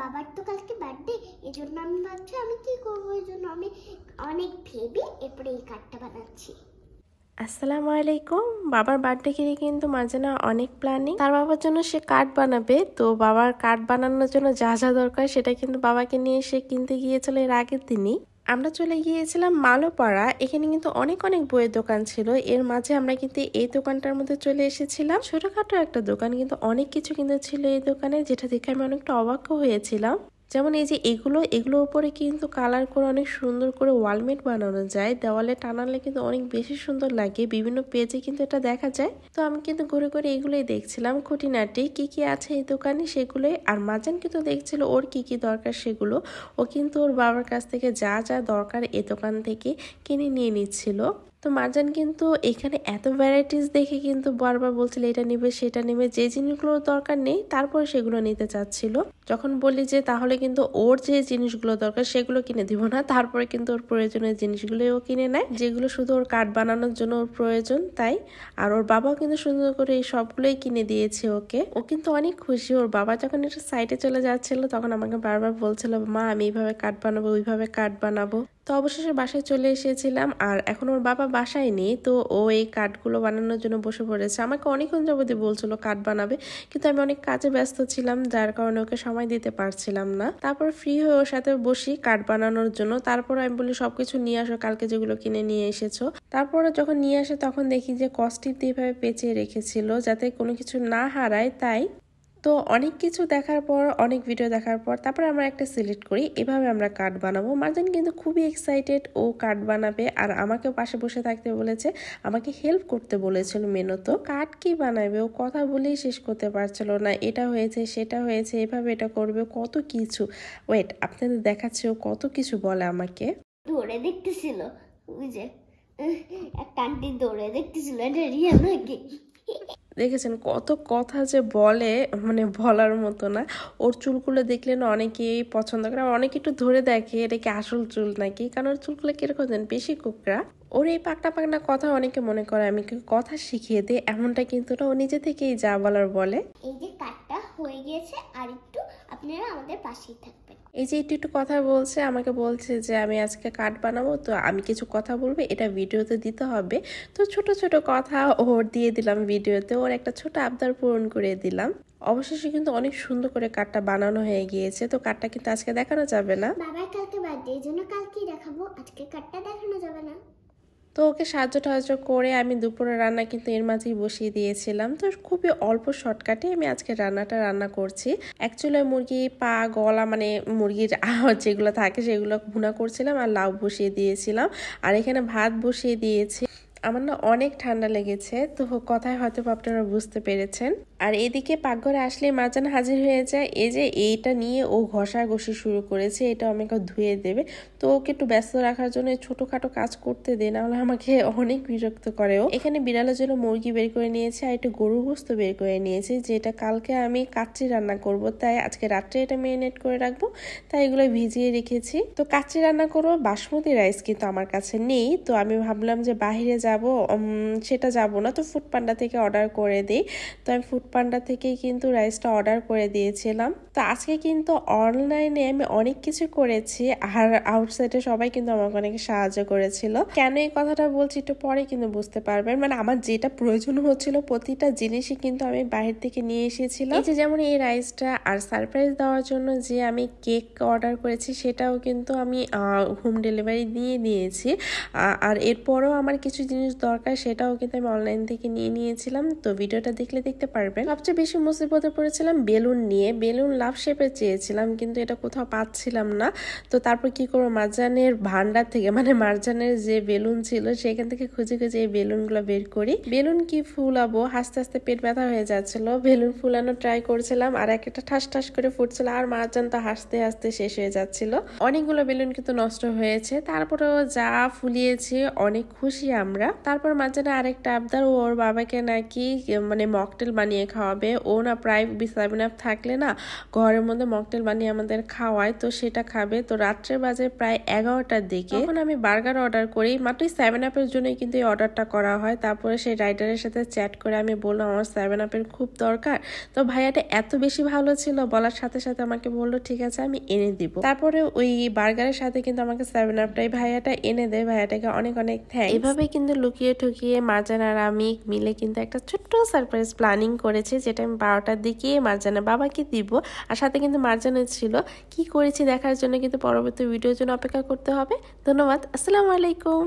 বাবার তো কালকে বার্থডে এই জন্য আমি ভাবছি আমি কি করব এই জন্য আমি অনেক ভেবে এরপরে এই কার্ডটা বানাচ্ছি আসসালামু আলাইকুম বাবার বার্থডে ঘিরে কিন্তু মাঝে না অনেক প্ল্যানিং তার বাবার জন্য সে কার্ড বানাবে তো বাবার কার্ড বানানোর জন্য যা যা দরকার সেটা কিন্তু বাবাকে নিয়ে সে কিনতে গিয়েছিল এর আগের দিনই আমরা চলে গিয়েছিলাম মালোপাড়া এখানে কিন্তু অনেক অনেক বইয়ের দোকান ছিল এর মাঝে আমরা কিন্তু এই দোকানটার মধ্যে চলে এসেছিলাম ছোটখাটো একটা দোকান কিন্তু অনেক কিছু কিন্তু ছিল এই দোকানে যেটা দেখে আমি অনেকটা অবাক হয়েছিলাম যেমন এই যে এগুলো এগুলোর উপরে কিন্তু কালার করে অনেক সুন্দর করে ওয়ালমেট বানানো যায় দেওয়ালে টানালে কিন্তু অনেক বেশি সুন্দর লাগে বিভিন্ন পেজে কিন্তু এটা দেখা যায় তো আমি কিন্তু ঘুরে ঘুরে এগুলোই দেখছিলাম খুঁটিনাটি কি কি আছে এই দোকানে সেগুলোই আর মাজান কিন্তু দেখছিল ওর কি কি দরকার সেগুলো ও কিন্তু ওর বাবার কাছ থেকে যা যা দরকার এ দোকান থেকে কিনে নিয়ে নিচ্ছিল তো মারজান কিন্তু এখানে এত ভ্যারাইটিস দেখে কিন্তু বারবার বলছিল এটা নেবে সেটা নেবে যে জিনিসগুলোর দরকার নেই তারপরে সেগুলো নিতে চাচ্ছিল যখন বলি যে তাহলে কিন্তু ওর যে জিনিসগুলো দরকার সেগুলো কিনে দিব না তারপরে কিন্তু ওর প্রয়োজনীয় জিনিসগুলোই ও কিনে নেয় যেগুলো শুধু ওর কাঠ বানানোর জন্য ওর প্রয়োজন তাই আর ওর বাবাও কিন্তু সুন্দর করে এই সবগুলোই কিনে দিয়েছে ওকে ও কিন্তু অনেক খুশি ওর বাবা যখন এটা সাইডে চলে যাচ্ছিল তখন আমাকে বারবার বলছিল মা আমি এইভাবে কাঠ বানাবো ওইভাবে কাঠ বানাবো তো অবশেষে বাসায় চলে এসেছিলাম আর এখন ওর বাবা বাসায় নেই তো ও এই কাঠগুলো বানানোর জন্য বসে পড়েছে আমাকে অনেকক্ষণ যাবতীয় বলছিল কাঠ বানাবে কিন্তু আমি অনেক কাজে ব্যস্ত ছিলাম যার কারণে ওকে সময় দিতে পারছিলাম না তারপর ফ্রি হয়ে ওর সাথে বসি কাঠ বানানোর জন্য তারপর আমি বলি সবকিছু নিয়ে আসো কালকে যেগুলো কিনে নিয়ে এসেছো তারপরে যখন নিয়ে আসে তখন দেখি যে কস্টিপ দিয়ে এভাবে পেঁচিয়ে রেখেছিল যাতে কোনো কিছু না হারায় তাই তো অনেক কিছু দেখার পর অনেক ভিডিও দেখার পর তারপরে আমরা একটা সিলেক্ট করি এভাবে আমরা কার্ড বানাবো মার্জিন কিন্তু খুবই এক্সাইটেড ও কার্ড বানাবে আর আমাকেও পাশে বসে থাকতে বলেছে আমাকে হেল্প করতে বলেছিল মেনত কার্ড কি বানাবে ও কথা বলেই শেষ করতে পারছিল না এটা হয়েছে সেটা হয়েছে এভাবে এটা করবে কত কিছু ওয়েট আপনাদের দেখাচ্ছে ও কত কিছু বলে আমাকে ধরে দেখতেছিল ওই যে একটা আন্টি দৌড়ে দেখতেছিল এটা রিয়া নাকি দেখেছেন কত কথা যে বলে মানে বলার মতো না ওর চুলগুলো দেখলে না অনেকেই পছন্দ করে অনেকে একটু ধরে দেখে এটা কি আসল চুল নাকি কারণ ওর চুলগুলো কিরকম দেন বেশি কুকরা ওর এই পাকনা পাকনা কথা অনেকে মনে করে আমি কথা শিখিয়ে দিই এমনটা কিন্তু না ও নিজে থেকেই যা বলার বলে এই যে কাটটা হয়ে গিয়েছে আর একটু আপনারা আমাদের পাশেই থাকবেন এই যে একটু একটু কথা বলছে আমাকে বলছে যে আমি আজকে কার্ড বানাবো তো আমি কিছু কথা বলবো এটা ভিডিওতে দিতে হবে তো ছোট ছোট কথা ওর দিয়ে দিলাম ভিডিওতে ওর একটা ছোট আবদার পূরণ করে দিলাম অবশেষে কিন্তু অনেক সুন্দর করে কার্ডটা বানানো হয়ে গিয়েছে তো কার্ডটা কিন্তু আজকে দেখানো যাবে না বাবার কালকে বাদ এই জন্য কালকেই দেখাবো আজকে কার্ডটা দেখানো যাবে না তো ওকে সাহায্য টাহায্য করে আমি দুপুরে রান্না কিন্তু এর মাঝেই বসিয়ে দিয়েছিলাম তো খুবই অল্প শর্টকাটে আমি আজকে রান্নাটা রান্না করছি অ্যাকচুয়ালি মুরগি পা গলা মানে মুরগির যেগুলো থাকে সেগুলো ভুনা করছিলাম আর লাউ বসিয়ে দিয়েছিলাম আর এখানে ভাত বসিয়ে দিয়েছি আমার না অনেক ঠান্ডা লেগেছে তো কথায় হয়তো আপনারা বুঝতে পেরেছেন আর এদিকে পাকঘরে আসলে মাজান হাজির হয়ে যায় এই যে এইটা নিয়ে ও ঘষাঘষি শুরু করেছে এটা আমাকে ধুয়ে দেবে তো ওকে একটু ব্যস্ত রাখার জন্য ছোটোখাটো কাজ করতে দে না হলে আমাকে অনেক বিরক্ত করে ও এখানে বিড়ালের জন্য মুরগি বের করে নিয়েছে আর একটু গরু গোস্ত বের করে নিয়েছে যেটা কালকে আমি কাচ্চি রান্না করব তাই আজকে রাত্রে এটা মেরিনেট করে রাখবো তাই এগুলো ভিজিয়ে রেখেছি তো কাচ্চি রান্না করবো বাসমতি রাইস কিন্তু আমার কাছে নেই তো আমি ভাবলাম যে বাহিরে যাব সেটা যাব না তো ফুড পান্ডা থেকে অর্ডার করে দিই তো আমি ফুড পান্ডা থেকেই কিন্তু রাইসটা অর্ডার করে দিয়েছিলাম তো আজকে কিন্তু অনলাইনে আমি অনেক কিছু করেছি আর আউটসাইডে সবাই কিন্তু আমাকে অনেক সাহায্য করেছিল কেন এই কথাটা বলছি একটু পরে কিন্তু বুঝতে পারবেন মানে আমার যেটা প্রয়োজন হচ্ছিল প্রতিটা জিনিসই কিন্তু আমি বাহির থেকে নিয়ে এসেছিলাম এই যে যেমন এই রাইসটা আর সারপ্রাইজ দেওয়ার জন্য যে আমি কেক অর্ডার করেছি সেটাও কিন্তু আমি হোম ডেলিভারি দিয়ে দিয়েছি আর এরপরও আমার কিছু জিনিস দরকার সেটাও কিন্তু আমি অনলাইন থেকে নিয়ে নিয়েছিলাম তো ভিডিওটা দেখলে দেখতে পারবেন পারবেন সবচেয়ে বেশি মুসিবতে পড়েছিলাম বেলুন নিয়ে বেলুন লাভ শেপে চেয়েছিলাম কিন্তু এটা কোথাও পাচ্ছিলাম না তো তারপর কি করবো মারজানের ভান্ডার থেকে মানে মারজানের যে বেলুন ছিল সেখান থেকে খুঁজে খুঁজে এই বেলুনগুলো বের করি বেলুন কি ফুলাবো আস্তে আস্তে পেট ব্যথা হয়ে যাচ্ছিল বেলুন ফুলানো ট্রাই করছিলাম আর এক একটা ঠাস ঠাস করে ফুটছিল আর মারজান তো হাসতে হাসতে শেষ হয়ে যাচ্ছিল অনেকগুলো বেলুন কিন্তু নষ্ট হয়েছে তারপরেও যা ফুলিয়েছে অনেক খুশি আমরা তারপর মাঝে আরেকটা আবদার ওর বাবাকে নাকি মানে মকটেল বানিয়ে খাওয়াবে ও না প্রায় ভিটামিন আপ থাকলে না ঘরের মধ্যে মকটেল বানিয়ে আমাদের খাওয়ায় তো সেটা খাবে তো রাত্রে বাজে প্রায় এগারোটার দিকে তখন আমি বার্গার অর্ডার করি মাত্র সেভেন আপের জন্যই কিন্তু এই অর্ডারটা করা হয় তারপরে সেই রাইডারের সাথে চ্যাট করে আমি বললাম আমার সেভেন আপের খুব দরকার তো ভাইয়াটা এত বেশি ভালো ছিল বলার সাথে সাথে আমাকে বললো ঠিক আছে আমি এনে দিব তারপরে ওই বার্গারের সাথে কিন্তু আমাকে সেভেন আপটাই ভাইয়াটা এনে দেয় ভাইয়াটাকে অনেক অনেক থ্যাংক এভাবে কিন্তু লুকিয়ে ঠুকিয়ে মাজান আর আমি মিলে কিন্তু একটা ছোট্ট সারপ্রাইজ প্ল্যানিং করে করেছে যেটা আমি বারোটার দিকে মার্জানা বাবাকে দিব আর সাথে কিন্তু মার্জানা ছিল কি করেছি দেখার জন্য কিন্তু পরবর্তী ভিডিওর জন্য অপেক্ষা করতে হবে ধন্যবাদ আসসালামু আলাইকুম